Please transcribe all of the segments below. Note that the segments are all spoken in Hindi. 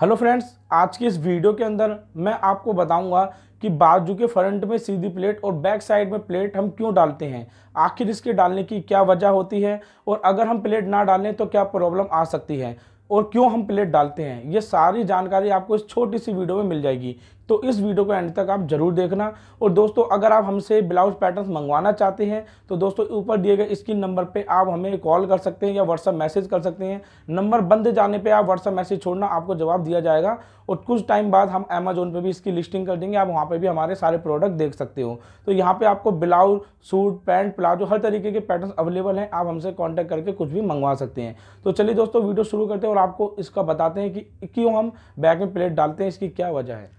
हेलो फ्रेंड्स आज की इस वीडियो के अंदर मैं आपको बताऊंगा कि बाजू के फ्रंट में सीधी प्लेट और बैक साइड में प्लेट हम क्यों डालते हैं आखिर इसके डालने की क्या वजह होती है और अगर हम प्लेट ना डालें तो क्या प्रॉब्लम आ सकती है और क्यों हम प्लेट डालते हैं ये सारी जानकारी आपको इस छोटी सी वीडियो में मिल जाएगी तो इस वीडियो को एंड तक आप जरूर देखना और दोस्तों अगर आप हमसे ब्लाउज पैटर्न मंगवाना चाहते हैं तो दोस्तों ऊपर दिए गए स्क्रीन नंबर पर आप हमें कॉल कर सकते हैं या व्हाट्सअप मैसेज कर सकते हैं नंबर बंद जाने पर आप व्हाट्सअप मैसेज छोड़ना आपको जवाब दिया जाएगा और कुछ टाइम बाद हम अमेजोन पर भी इसकी लिस्टिंग कर देंगे आप वहाँ पर भी हमारे सारे प्रोडक्ट देख सकते हो तो यहाँ पर आपको ब्लाउज सूट पैंट प्लाजो हर तरीके के पैटर्न अवेलेबल हैं आप हमसे कॉन्टैक्ट करके कुछ भी मंगवा सकते हैं तो चलिए दोस्तों वीडियो शुरू करते हैं और आपको इसका बताते हैं कि क्यों हम बैक में प्लेट डालते हैं इसकी क्या वजह है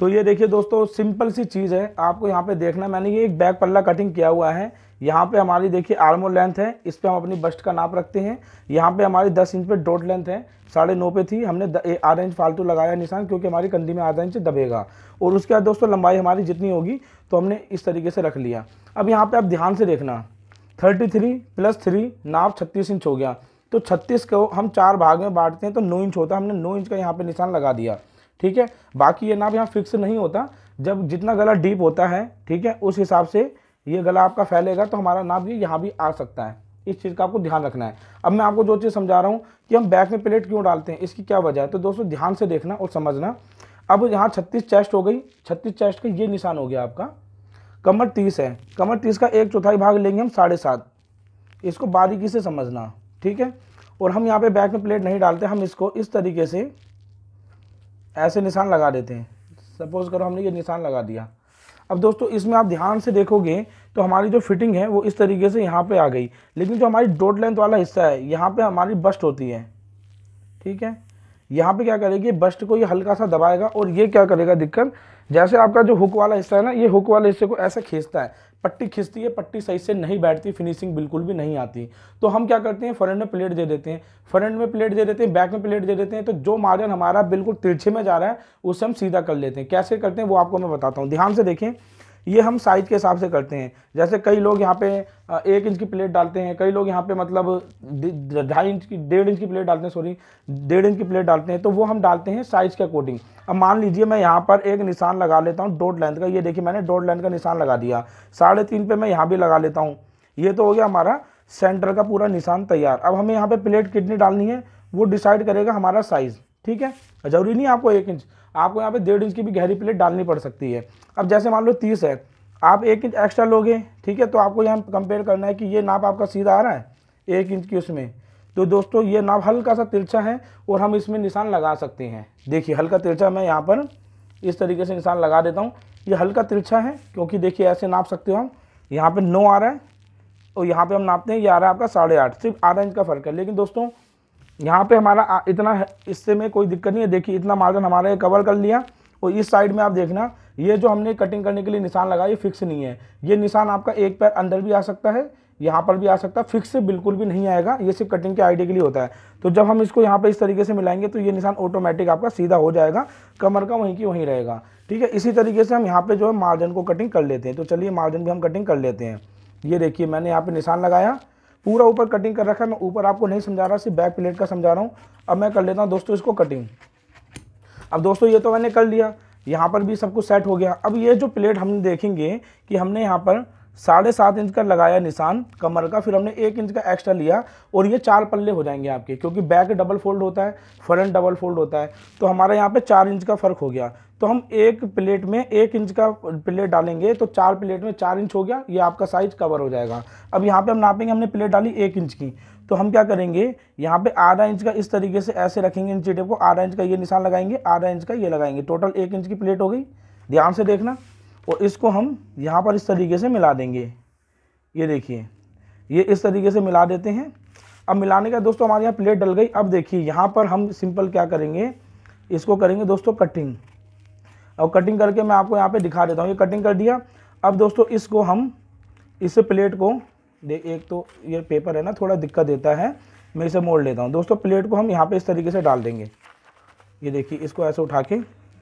तो ये देखिए दोस्तों सिंपल सी चीज़ है आपको यहाँ पे देखना मैंने ये एक बैक पल्ला कटिंग किया हुआ है यहाँ पे हमारी देखिए आर्मो लेंथ है इस पर हम अपनी बस्ट का नाप रखते हैं यहाँ पे हमारी 10 इंच पे डोट लेंथ है साढ़े नौ पे थी हमने आधा इंच फालतू लगाया निशान क्योंकि हमारी कंधी में आधा इंच दबेगा और उसके बाद दोस्तों लंबाई हमारी जितनी होगी तो हमने इस तरीके से रख लिया अब यहाँ पर आप ध्यान से देखना थर्टी थ्री प्लस थ्री नाप छत्तीस इंच हो गया तो छत्तीस को हम चार भाग में बांटते हैं तो नौ इंच होता है हमने नौ इंच का यहाँ पर निशान लगा दिया ठीक है बाकी ये नाप यहाँ फिक्स नहीं होता जब जितना गला डीप होता है ठीक है उस हिसाब से ये गला आपका फैलेगा तो हमारा नाप ये यहाँ भी आ सकता है इस चीज़ का आपको ध्यान रखना है अब मैं आपको जो चीज़ समझा रहा हूँ कि हम बैक में प्लेट क्यों डालते हैं इसकी क्या वजह है तो दोस्तों ध्यान से देखना और समझना अब यहाँ छत्तीस चेस्ट हो गई छत्तीस चेस्ट का ये निशान हो गया आपका कमर तीस है कमर तीस का एक चौथाई भाग लेंगे हम साढ़े सात इसको बारीकी से समझना ठीक है और हम यहाँ पे बैक में प्लेट नहीं डालते हम इसको इस तरीके से ऐसे निशान लगा देते हैं सपोज़ करो हमने ये निशान लगा दिया अब दोस्तों इसमें आप ध्यान से देखोगे तो हमारी जो फिटिंग है वो इस तरीके से यहाँ पे आ गई लेकिन जो हमारी डोट लेंथ वाला हिस्सा है यहाँ पे हमारी बस्ट होती है ठीक है यहाँ पे क्या करेगी बस्ट को ये हल्का सा दबाएगा और ये क्या करेगा दिक्कत जैसे आपका जो हुक वाला हिस्सा है ना ये हुक वाले हिस्से को ऐसे खींचता है पट्टी खींचती है पट्टी सही से नहीं बैठती फिनिशिंग बिल्कुल भी नहीं आती तो हम क्या करते हैं फ्रंट में प्लेट दे देते हैं फ्रंट में प्लेट दे देते हैं बैक में प्लेट दे देते हैं तो जो मार्जन हमारा बिल्कुल तिरछे में जा रहा है उसे हम सीधा कर लेते हैं कैसे करते हैं वो आपको मैं बताता हूँ ध्यान से देखें ये हम साइज़ के हिसाब से करते हैं जैसे कई लोग यहाँ पे एक इंच की प्लेट डालते हैं कई लोग यहाँ पे मतलब ढाई इंच की डेढ़ इंच की प्लेट डालते हैं सॉरी डेढ़ इंच की प्लेट डालते हैं तो वो हम डालते हैं साइज़ के अकॉर्डिंग अब मान लीजिए मैं यहाँ पर एक निशान लगा लेता हूँ डोड लेंथ का ये देखिए मैंने डोड लेंथ का निशान लगा दिया साढ़े तीन पे मैं यहाँ भी लगा लेता हूँ ये तो हो गया हमारा सेंटर का पूरा निशान तैयार अब हमें यहाँ पर प्लेट कितनी डालनी है वो डिसाइड करेगा हमारा साइज़ ठीक है जरूरी नहीं आपको एक इंच आपको यहाँ पे डेढ़ इंच की भी गहरी प्लेट डालनी पड़ सकती है अब जैसे मान लो तीस है आप एक इंच एक्स्ट्रा लोगे ठीक है तो आपको यहाँ कंपेयर करना है कि ये नाप आपका सीधा आ रहा है एक इंच की उसमें तो दोस्तों ये नाप हल्का सा तिरछा है और हम इसमें निशान लगा सकते हैं देखिए हल्का तिरछा मैं यहाँ पर इस तरीके से निशान लगा देता हूँ ये हल्का तिरछा है क्योंकि देखिए ऐसे नाप सकते हो हम यहाँ पर नौ आ रहा है और यहाँ पर हम नापते हैं ये आ रहा है आपका साढ़े आठ सिर्फ आधा इंच का फ़र्क है लेकिन दोस्तों यहाँ पे हमारा इतना इससे में कोई दिक्कत नहीं है देखिए इतना मार्जिन हमारा कवर कर लिया और इस साइड में आप देखना ये जो हमने कटिंग करने के लिए निशान लगाया ये फिक्स नहीं है ये निशान आपका एक पैर अंदर भी आ सकता है यहाँ पर भी आ सकता है फिक्स से बिल्कुल भी नहीं आएगा ये सिर्फ कटिंग के आइडिया के लिए होता है तो जब हम इसको यहाँ पर इस तरीके से मिलाएंगे तो ये निशान ऑटोमेटिक आपका सीधा हो जाएगा कमर का वहीं की वहीं रहेगा ठीक है इसी तरीके से हम यहाँ पर जो है मार्जिन को कटिंग कर लेते हैं तो चलिए मार्जिन भी हम कटिंग कर लेते हैं ये देखिए मैंने यहाँ पर निशान लगाया पूरा ऊपर कटिंग कर रखा है मैं ऊपर आपको नहीं समझा रहा सिर्फ बैक प्लेट का समझा रहा हूँ अब मैं कर लेता हूँ दोस्तों इसको कटिंग अब दोस्तों ये तो मैंने कर लिया यहाँ पर भी सब कुछ सेट हो गया अब ये जो प्लेट हम देखेंगे कि हमने यहाँ पर साढ़े सात इंच का लगाया निशान कमर का फिर हमने एक इंच का एक्स्ट्रा लिया और ये चार पल्ले हो जाएंगे आपके क्योंकि बैक डबल फोल्ड होता है फ्रंट डबल फोल्ड होता है तो हमारे यहाँ पे चार इंच का फ़र्क हो गया तो हम एक प्लेट में एक इंच का प्लेट डालेंगे तो चार प्लेट में चार इंच हो गया ये आपका साइज कवर हो जाएगा अब यहाँ पर हम नापेंगे हमने प्लेट डाली एक इंच की तो हम क्या करेंगे यहाँ पे आधा इंच का इस तरीके से ऐसे रखेंगे इन चीटे को आधा इंच का ये निशान लगाएंगे आधा इंच का ये लगाएंगे टोटल एक इंच की प्लेट हो गई ध्यान से देखना और इसको हम यहाँ पर इस तरीके से मिला देंगे ये देखिए ये इस तरीके से मिला देते हैं अब मिलाने का दोस्तों हमारे यहाँ प्लेट डल गई अब देखिए यहाँ पर हम सिंपल क्या करेंगे इसको करेंगे दोस्तों कटिंग और कटिंग करके मैं आपको यहाँ पे दिखा देता हूँ ये कटिंग कर दिया अब दोस्तों इसको हम इस प्लेट को दे एक तो ये पेपर है ना थोड़ा दिक्कत देता है मैं इसे मोड़ लेता हूँ दोस्तों प्लेट को हम यहाँ पे इस तरीके से डाल देंगे ये देखिए इसको ऐसे उठा के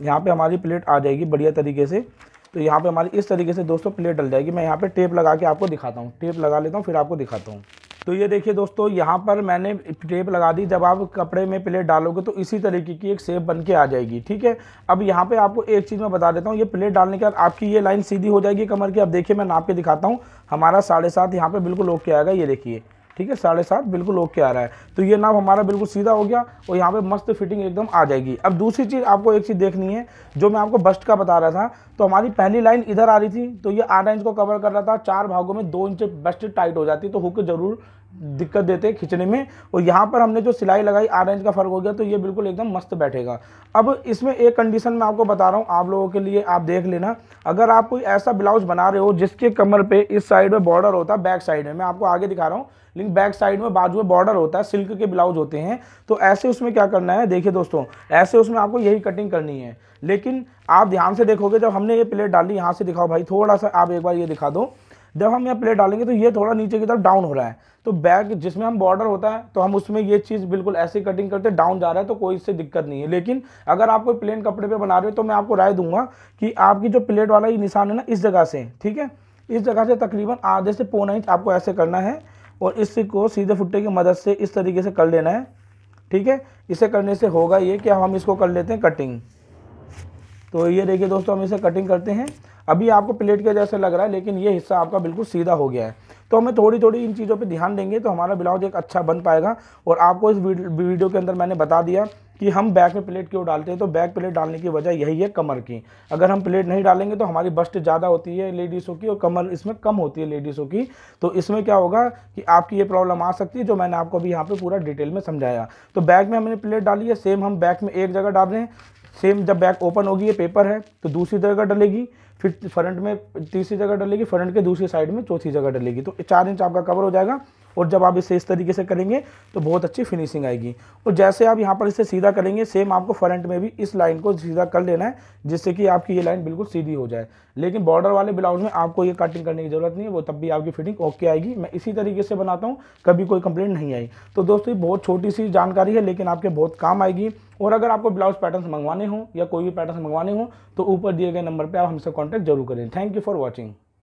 यहाँ पे हमारी प्लेट आ जाएगी बढ़िया तरीके से तो यहाँ पे हमारी इस तरीके से दोस्तों प्लेट डल जाएगी मैं यहाँ पे टेप लगा के आपको दिखाता हूँ टेप लगा लेता हूँ फिर आपको दिखाता हूँ तो ये देखिए दोस्तों यहाँ पर मैंने टेप लगा दी जब आप कपड़े में प्लेट डालोगे तो इसी तरीके की एक सेप बन के आ जाएगी ठीक है अब यहाँ पे आपको एक चीज़ मैं बता देता हूँ ये प्लेट डालने के बाद आपकी ये लाइन सीधी हो जाएगी कमर की अब देखिए मैं नाप के दिखाता हूँ हमारा साढ़े सात यहाँ पर बिल्कुल ओके आएगा ये देखिए ठीक है साढ़े सात बिल्कुल ओके आ रहा है तो ये नाप हमारा बिल्कुल सीधा हो गया और यहाँ पे मस्त फिटिंग एकदम आ जाएगी अब दूसरी चीज़ आपको एक चीज़ देखनी है जो मैं आपको बस्ट का बता रहा था तो हमारी पहली लाइन इधर आ रही थी तो ये आठ इंच को कवर कर रहा था चार भागों में दो इंच बस्ट टाइट हो जाती तो हुक जरूर दिक्कत देते हैं खींचने में और यहाँ पर हमने जो सिलाई लगाई आर इंच का फ़र्क हो गया तो ये बिल्कुल एकदम मस्त बैठेगा अब इसमें एक कंडीशन मैं आपको बता रहा हूँ आप लोगों के लिए आप देख लेना अगर आप कोई ऐसा ब्लाउज बना रहे हो जिसके कमर पे इस साइड में बॉर्डर होता है बैक साइड में मैं आपको आगे दिखा रहा हूँ लेकिन बैक साइड में बाजू में बॉर्डर होता है सिल्क के ब्लाउज होते हैं तो ऐसे उसमें क्या करना है देखिए दोस्तों ऐसे उसमें आपको यही कटिंग करनी है लेकिन आप ध्यान से देखोगे जब हमने ये प्लेट डाली यहाँ से दिखाओ भाई थोड़ा सा आप एक बार ये दिखा दो जब हम यहाँ प्लेट डालेंगे तो ये थोड़ा नीचे की तरफ डाउन हो रहा है तो बैग जिसमें हम बॉर्डर होता है तो हम उसमें ये चीज़ बिल्कुल ऐसे कटिंग करते डाउन जा रहा है तो कोई इससे दिक्कत नहीं है लेकिन अगर आप कोई प्लेन कपड़े पे बना रहे हो तो मैं आपको राय दूंगा कि आपकी जो प्लेट वाला ये निशान है ना इस जगह से ठीक है इस जगह से तकरीबन आधे से पौना इंच आपको ऐसे करना है और इसको सीधे फुट्टे की मदद से इस तरीके से कर लेना है ठीक है इसे करने से होगा ये कि हम इसको कर लेते हैं कटिंग तो ये देखिए दोस्तों हम इसे कटिंग करते हैं अभी आपको प्लेट के जैसे लग रहा है लेकिन ये हिस्सा आपका बिल्कुल सीधा हो गया है तो हमें थोड़ी थोड़ी इन चीज़ों पर ध्यान देंगे तो हमारा ब्लाउज एक अच्छा बन पाएगा और आपको इस वीडियो के अंदर मैंने बता दिया कि हम बैक में प्लेट क्यों डालते हैं तो बैक प्लेट डालने की वजह यही है कमर की अगर हम प्लेट नहीं डालेंगे तो हमारी बस्ट ज़्यादा होती है लेडीज़ों की और कमर इसमें कम होती है लेडीज़ों की तो इसमें क्या होगा कि आपकी ये प्रॉब्लम आ सकती है जो मैंने आपको अभी यहाँ पे पूरा डिटेल में समझाया तो बैक में हमने प्लेट डाली है सेम हम बैक में एक जगह डाल रहे हैं सेम जब बैक ओपन होगी ये पेपर है तो दूसरी जगह डलेगी फिर फ्रंट में तीसरी जगह डलेगी फ्रंट के दूसरी साइड में चौथी जगह डलेगी तो चार इंच आपका कवर हो जाएगा और जब आप इसे इस तरीके से करेंगे तो बहुत अच्छी फिनिशिंग आएगी और जैसे आप यहाँ पर इसे सीधा करेंगे सेम आपको फ्रंट में भी इस लाइन को सीधा कर लेना है जिससे कि आपकी ये लाइन बिल्कुल सीधी हो जाए लेकिन बॉर्डर वाले ब्लाउज में आपको ये कटिंग करने की ज़रूरत नहीं है वो तब भी आपकी फिटिंग ओके आएगी मैं इसी तरीके से बनाता हूँ कभी कोई कंप्लेंट नहीं आई तो दोस्तों ये बहुत छोटी सी जानकारी है लेकिन आपके बहुत काम आएगी और अगर आपको ब्लाउज पैटर्न्स मंगवाने हों या कोई भी पैटर्न्स मंगवाने हों तो ऊपर दिए गए नंबर पर आप हमसे कॉन्टैक्ट जरूर करें थैंक यू फॉर वॉचिंग